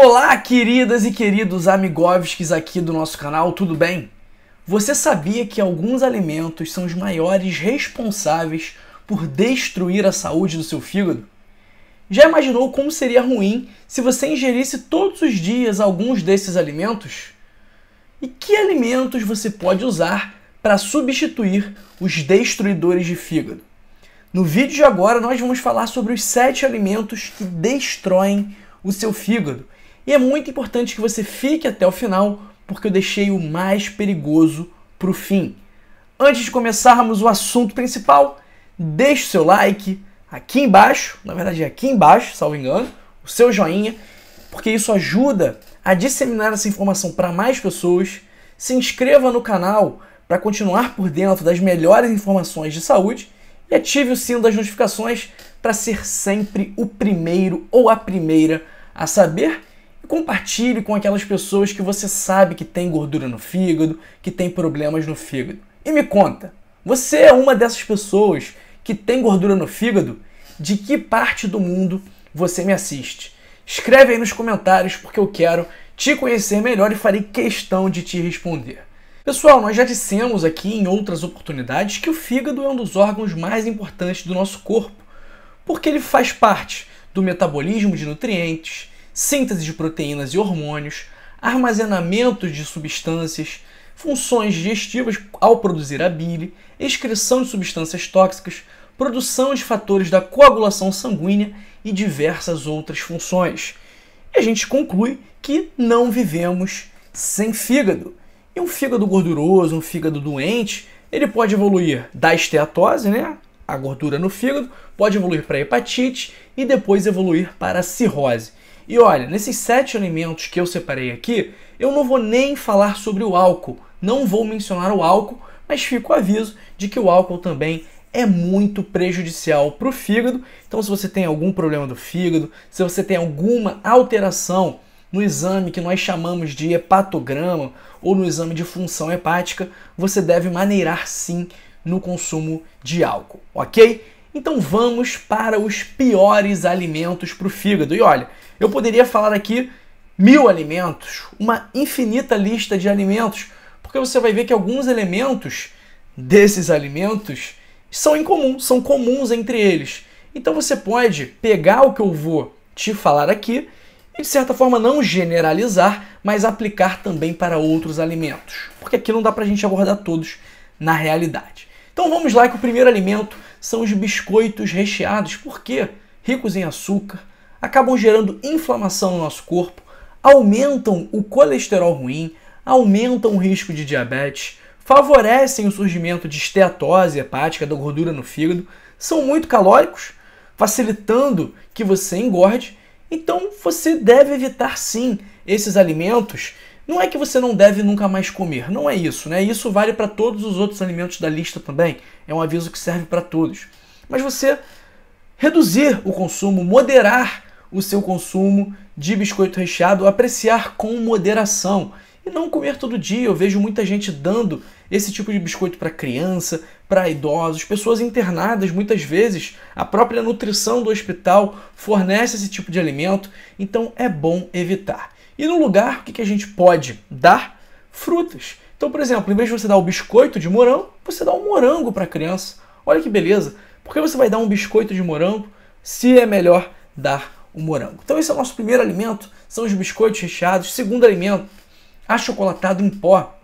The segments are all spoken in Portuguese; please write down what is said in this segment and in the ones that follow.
Olá, queridas e queridos amigovskis aqui do nosso canal, tudo bem? Você sabia que alguns alimentos são os maiores responsáveis por destruir a saúde do seu fígado? Já imaginou como seria ruim se você ingerisse todos os dias alguns desses alimentos? E que alimentos você pode usar para substituir os destruidores de fígado? No vídeo de agora nós vamos falar sobre os 7 alimentos que destroem o seu fígado e é muito importante que você fique até o final, porque eu deixei o mais perigoso para o fim. Antes de começarmos o assunto principal, deixe o seu like aqui embaixo, na verdade é aqui embaixo, salvo engano, o seu joinha, porque isso ajuda a disseminar essa informação para mais pessoas. Se inscreva no canal para continuar por dentro das melhores informações de saúde e ative o sino das notificações para ser sempre o primeiro ou a primeira a saber compartilhe com aquelas pessoas que você sabe que tem gordura no fígado, que tem problemas no fígado. E me conta, você é uma dessas pessoas que tem gordura no fígado? De que parte do mundo você me assiste? Escreve aí nos comentários porque eu quero te conhecer melhor e farei questão de te responder. Pessoal, nós já dissemos aqui em outras oportunidades que o fígado é um dos órgãos mais importantes do nosso corpo, porque ele faz parte do metabolismo de nutrientes, síntese de proteínas e hormônios, armazenamento de substâncias, funções digestivas ao produzir a bile, excreção de substâncias tóxicas, produção de fatores da coagulação sanguínea e diversas outras funções. E a gente conclui que não vivemos sem fígado. E um fígado gorduroso, um fígado doente, ele pode evoluir da esteatose, né? A gordura no fígado pode evoluir para hepatite e depois evoluir para cirrose. E olha, nesses sete alimentos que eu separei aqui, eu não vou nem falar sobre o álcool. Não vou mencionar o álcool, mas fico o aviso de que o álcool também é muito prejudicial para o fígado. Então, se você tem algum problema do fígado, se você tem alguma alteração no exame que nós chamamos de hepatograma ou no exame de função hepática, você deve maneirar sim no consumo de álcool, ok? Então vamos para os piores alimentos para o fígado. E olha, eu poderia falar aqui mil alimentos, uma infinita lista de alimentos, porque você vai ver que alguns elementos desses alimentos são em comum, são comuns entre eles. Então você pode pegar o que eu vou te falar aqui e, de certa forma, não generalizar, mas aplicar também para outros alimentos. Porque aqui não dá para a gente abordar todos na realidade. Então vamos lá que o primeiro alimento são os biscoitos recheados. Por quê? Ricos em açúcar, acabam gerando inflamação no nosso corpo, aumentam o colesterol ruim, aumentam o risco de diabetes, favorecem o surgimento de esteatose hepática, da gordura no fígado, são muito calóricos, facilitando que você engorde. Então você deve evitar sim esses alimentos. Não é que você não deve nunca mais comer, não é isso, né? Isso vale para todos os outros alimentos da lista também. É um aviso que serve para todos. Mas você reduzir o consumo, moderar o seu consumo de biscoito recheado, apreciar com moderação e não comer todo dia. Eu vejo muita gente dando esse tipo de biscoito para criança, para idosos, pessoas internadas muitas vezes. A própria nutrição do hospital fornece esse tipo de alimento, então é bom evitar. E no lugar, o que a gente pode dar? Frutas. Então, por exemplo, em vez de você dar o biscoito de morango, você dá um morango para a criança. Olha que beleza! Porque você vai dar um biscoito de morango se é melhor dar o morango. Então esse é o nosso primeiro alimento, são os biscoitos recheados. Segundo alimento, achocolatado em pó.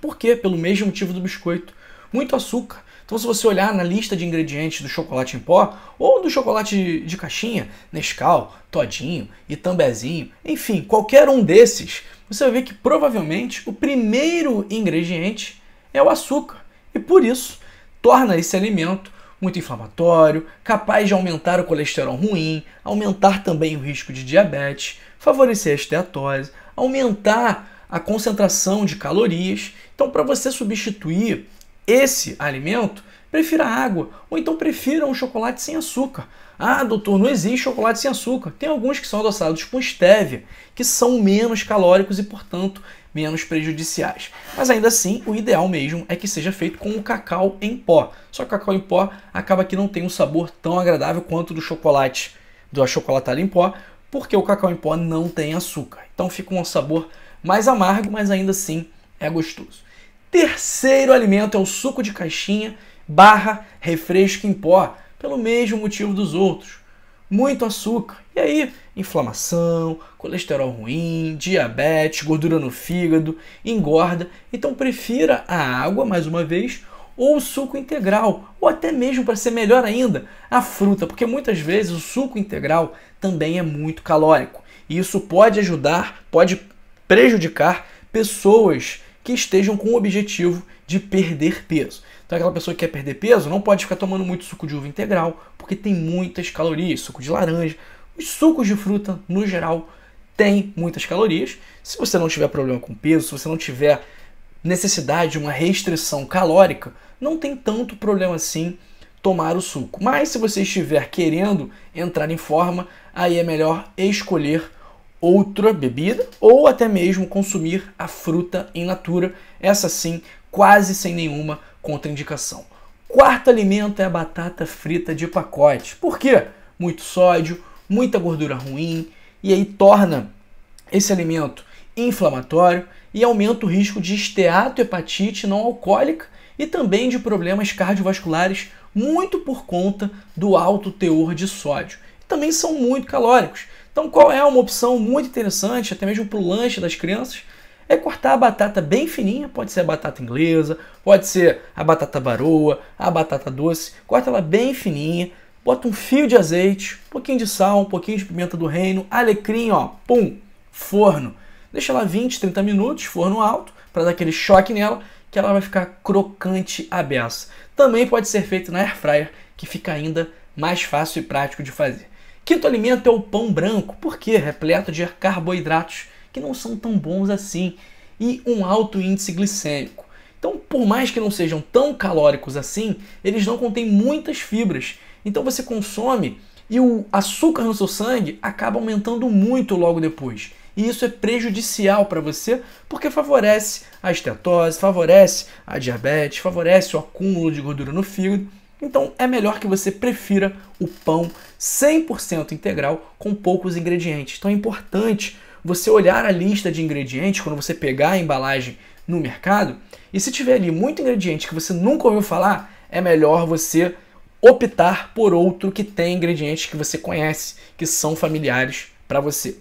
Por quê? Pelo mesmo motivo do biscoito. Muito açúcar. Então se você olhar na lista de ingredientes do chocolate em pó ou do chocolate de, caixinha, Nescau, Todinho, Itambezinho, enfim, qualquer um desses, você vai ver que provavelmente o primeiro ingrediente é o açúcar. E por isso torna esse alimento muito inflamatório, capaz de aumentar o colesterol ruim, aumentar também o risco de diabetes, favorecer a esteatose, aumentar a concentração de calorias. Então, para você substituir esse alimento, prefira água ou então prefira um chocolate sem açúcar. Ah, doutor, não existe chocolate sem açúcar. Tem alguns que são adoçados com stevia, que são menos calóricos e, portanto, menos prejudiciais. Mas ainda assim, o ideal mesmo é que seja feito com o cacau em pó. Só que o cacau em pó acaba que não tem um sabor tão agradável quanto do chocolate, do achocolatado em pó, porque o cacau em pó não tem açúcar. Então fica um sabor mais amargo, mas ainda assim é gostoso. Terceiro alimento é o suco de caixinha barra refresco em pó pelo mesmo motivo dos outros. Muito açúcar. E aí, inflamação, colesterol ruim, diabetes, gordura no fígado, engorda. Então prefira a água, mais uma vez, ou suco integral, ou até mesmo para ser melhor ainda, a fruta, porque muitas vezes o suco integral também é muito calórico. E isso pode ajudar, pode prejudicar pessoas que estejam com o objetivo de perder peso. Então, aquela pessoa que quer perder peso não pode ficar tomando muito suco de uva integral, porque tem muitas calorias. Suco de laranja, os sucos de fruta, no geral, tem muitas calorias. Se você não tiver problema com peso, se você não tiver necessidade de uma restrição calórica, não tem tanto problema assim tomar o suco. Mas se você estiver querendo entrar em forma, aí é melhor escolher outra bebida ou até mesmo consumir a fruta em natura, essa sim, quase sem nenhuma Contraindicação. Quarto alimento é a batata frita de pacote. Por quê? Muito sódio, muita gordura ruim e aí torna esse alimento inflamatório e aumenta o risco de esteatohepatite não alcoólica e também de problemas cardiovasculares, muito por conta do alto teor de sódio. também são muito calóricos. Então, qual é uma opção muito interessante, até mesmo para o lanche das crianças? é cortar a batata bem fininha, pode ser a batata inglesa, pode ser a batata baroa, a batata doce, corta ela bem fininha, bota um fio de azeite, um pouquinho de sal, um pouquinho de pimenta do reino, alecrim, ó, pum, forno. Deixa ela 20, 30 minutos, forno alto, para dar aquele choque nela, que ela vai ficar crocante à beça. Também pode ser feito na air fryer, que fica ainda mais fácil e prático de fazer. Quinto alimento é o pão branco, porque é repleto de carboidratos que não são tão bons assim, e um alto índice glicêmico. Então, por mais que não sejam tão calóricos assim, eles não contêm muitas fibras. Então você consome e o açúcar no seu sangue acaba aumentando muito logo depois. E isso é prejudicial para você porque favorece a estetose, favorece a diabetes, favorece o acúmulo de gordura no fígado. Então é melhor que você prefira o pão 100% integral com poucos ingredientes. Então é importante você olhar a lista de ingredientes quando você pegar a embalagem no mercado, e se tiver ali muito ingrediente que você nunca ouviu falar, é melhor você optar por outro que tem ingredientes que você conhece, que são familiares para você.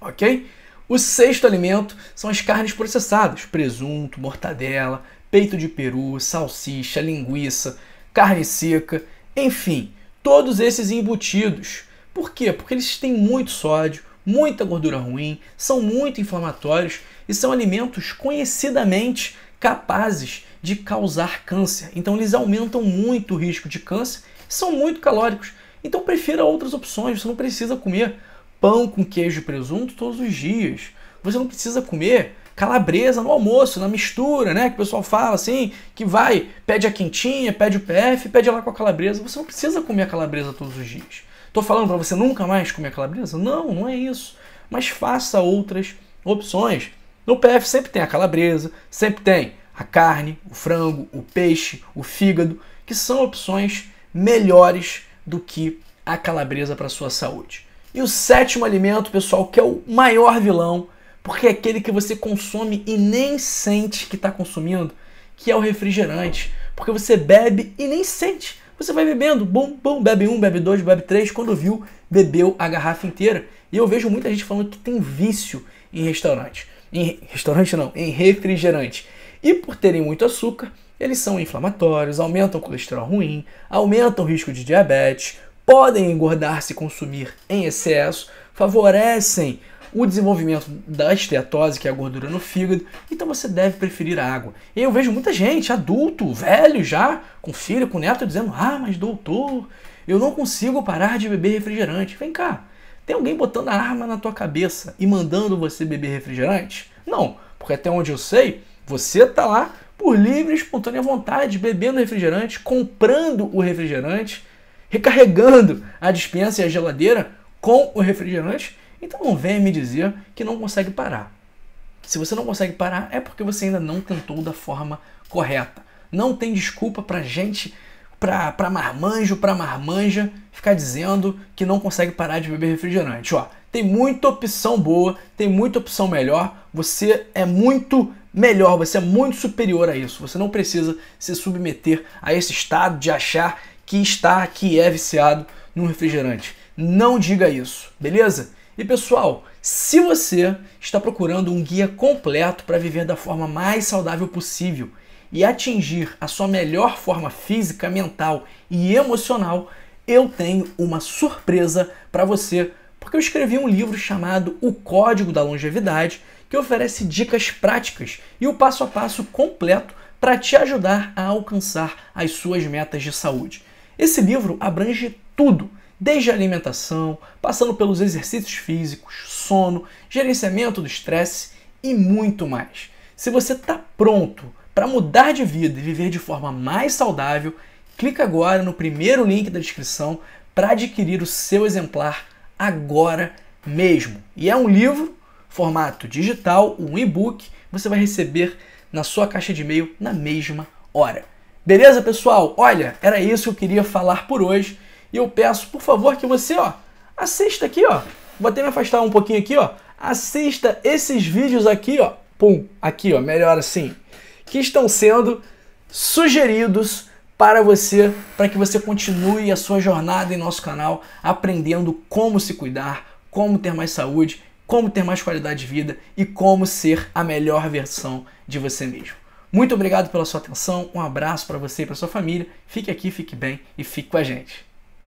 OK? O sexto alimento são as carnes processadas: presunto, mortadela, peito de peru, salsicha, linguiça, carne seca, enfim, todos esses embutidos. Por quê? Porque eles têm muito sódio, muita gordura ruim, são muito inflamatórios e são alimentos conhecidamente capazes de causar câncer. Então eles aumentam muito o risco de câncer, são muito calóricos. Então prefira outras opções, você não precisa comer pão com queijo e presunto todos os dias. Você não precisa comer calabresa no almoço, na mistura, né? Que o pessoal fala assim, que vai, pede a quentinha, pede o PF, pede lá com a calabresa. Você não precisa comer a calabresa todos os dias. Tô falando para você nunca mais comer calabresa? Não, não é isso. Mas faça outras opções. No PF sempre tem a calabresa, sempre tem a carne, o frango, o peixe, o fígado, que são opções melhores do que a calabresa para sua saúde. E o sétimo alimento, pessoal, que é o maior vilão, porque é aquele que você consome e nem sente que está consumindo, que é o refrigerante. Porque você bebe e nem sente. Você vai bebendo, bom, bom, bebe um, bebe dois, bebe três. Quando viu, bebeu a garrafa inteira. E eu vejo muita gente falando que tem vício em restaurante. Em restaurante não, em refrigerante. E por terem muito açúcar, eles são inflamatórios, aumentam o colesterol ruim, aumentam o risco de diabetes, podem engordar se consumir em excesso, favorecem o desenvolvimento da esteatose, que é a gordura no fígado, então você deve preferir a água. E eu vejo muita gente, adulto, velho já, com filho, com neto, dizendo: Ah, mas doutor, eu não consigo parar de beber refrigerante. Vem cá, tem alguém botando a arma na tua cabeça e mandando você beber refrigerante? Não, porque até onde eu sei, você tá lá por livre e espontânea vontade, bebendo refrigerante, comprando o refrigerante, recarregando a dispensa e a geladeira com o refrigerante então não venha me dizer que não consegue parar. Se você não consegue parar, é porque você ainda não tentou da forma correta. Não tem desculpa pra gente, pra, pra marmanjo, pra marmanja, ficar dizendo que não consegue parar de beber refrigerante. Ó, tem muita opção boa, tem muita opção melhor. Você é muito melhor, você é muito superior a isso. Você não precisa se submeter a esse estado de achar que está, que é viciado num refrigerante. Não diga isso, beleza? E pessoal, se você está procurando um guia completo para viver da forma mais saudável possível e atingir a sua melhor forma física, mental e emocional, eu tenho uma surpresa para você, porque eu escrevi um livro chamado O Código da Longevidade, que oferece dicas práticas e o passo a passo completo para te ajudar a alcançar as suas metas de saúde. Esse livro abrange tudo desde a alimentação, passando pelos exercícios físicos, sono, gerenciamento do estresse e muito mais. Se você está pronto para mudar de vida e viver de forma mais saudável, clica agora no primeiro link da descrição para adquirir o seu exemplar agora mesmo. E é um livro, formato digital, um e-book, você vai receber na sua caixa de e-mail na mesma hora. Beleza, pessoal? Olha, era isso que eu queria falar por hoje. E eu peço, por favor, que você, ó, assista aqui, ó. Vou até me afastar um pouquinho aqui, ó. Assista esses vídeos aqui, ó. Pum, aqui, ó, melhor assim. Que estão sendo sugeridos para você, para que você continue a sua jornada em nosso canal, aprendendo como se cuidar, como ter mais saúde, como ter mais qualidade de vida e como ser a melhor versão de você mesmo. Muito obrigado pela sua atenção, um abraço para você e para sua família. Fique aqui, fique bem e fique com a gente.